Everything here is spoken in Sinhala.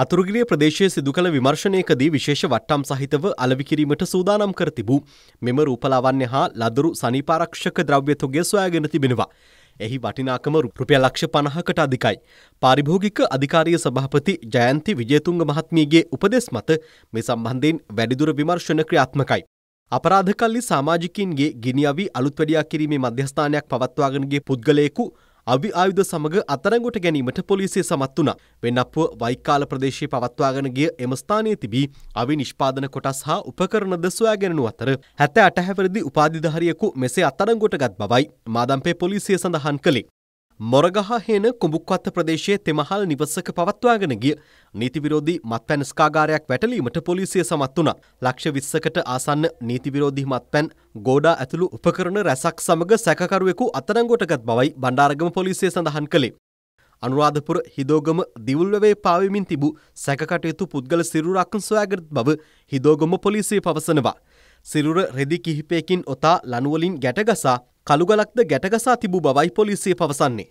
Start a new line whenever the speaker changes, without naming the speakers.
අතුරුගිරිය ප්‍රදේශයේ සිදු කළ විමර්ශනයකදී විශේෂ වට්ටම් සහිතව අලවි කිරීමට සූදානම් කර තිබූ මෙම රූපලාවන්‍ය හා ලදරු සනීපාරක්ෂක ද්‍රව්‍ය තුගේ සොයාගෙන තිබෙනවා. එහි වටිනාකම රුපියල් ලක්ෂ 50කට අධිකයි. පාරිභෝගික අධිකාරිය සභාපති ජයන්ති විජේතුංග මහත්මියගේ උපදෙස් මත මේ සම්බන්ධයෙන් වැඩිදුර විමර්ශන ක්‍රියාත්මකයි. අපරාධකල්ලි සමාජිකින්ගේ ගිනිියවි අලුත්වැඩියා කිරීමේ මධ්‍යස්ථානයක් පවත්වාගෙනගේ පුද්ගලයෙකු අවි ආයුධ සමග අතරගොට ගැනීමට පොලිසිය සමත් වුණා. වෙන්නප්පුව වයිකාල ප්‍රදේශයේ පවත්වාගෙන ගිය එම ස්ථානයේ තිබී අවි නිෂ්පාදන කොටස් හා උපකරණද සොයාගැනු අතර 78 හැවිරිදි උපාධිධාරියෙකු මෙසේ අත්අඩංගුවට ගත් බවයි මාදම්පේ පොලිසිය සඳහන් කළේ. මොරගහ හේන කුඹුක්වත්ත ප්‍රදේශයේ තෙමහල් නිවසක පවත්වාගෙන ගිය නීති විරෝධී මත්පැන් ස්කාගාරයක් වැටලීමට පොලිසිය සමත් වුණා. ලක්ෂ 20කට ආසන්න නීති විරෝධී මත්පැන් ගෝඩා ඇතුළු උපකරණ රැසක් සමග සැකකරුවෙකු අත්අඩංගුවටගත් බවයි බණ්ඩාරගම පොලිසිය සඳහන් කළේ. අනුරාධපුර හිදෝගම දිවුල්වැවේ පාවෙමින් තිබූ සැකකටයුතු පුද්ගල සිරුරක් සොයාගත් බව හිදෝගම පොලිසිය පවසනවා. සිරුර රෙදි කිහිපයකින් ඔතා ලනුවලින් ගැටගසා කළුගලක්ද ගැටගසා තිබූ බවයි පොලිසිය පවසන්නේ.